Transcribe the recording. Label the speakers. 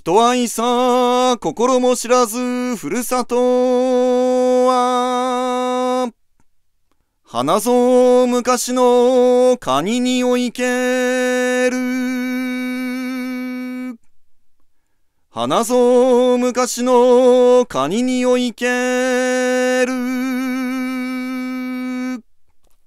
Speaker 1: 人愛さ、心も知らず、ふるさとは、花ぞ昔のカニにおいける。花ぞ昔のカニにおいける。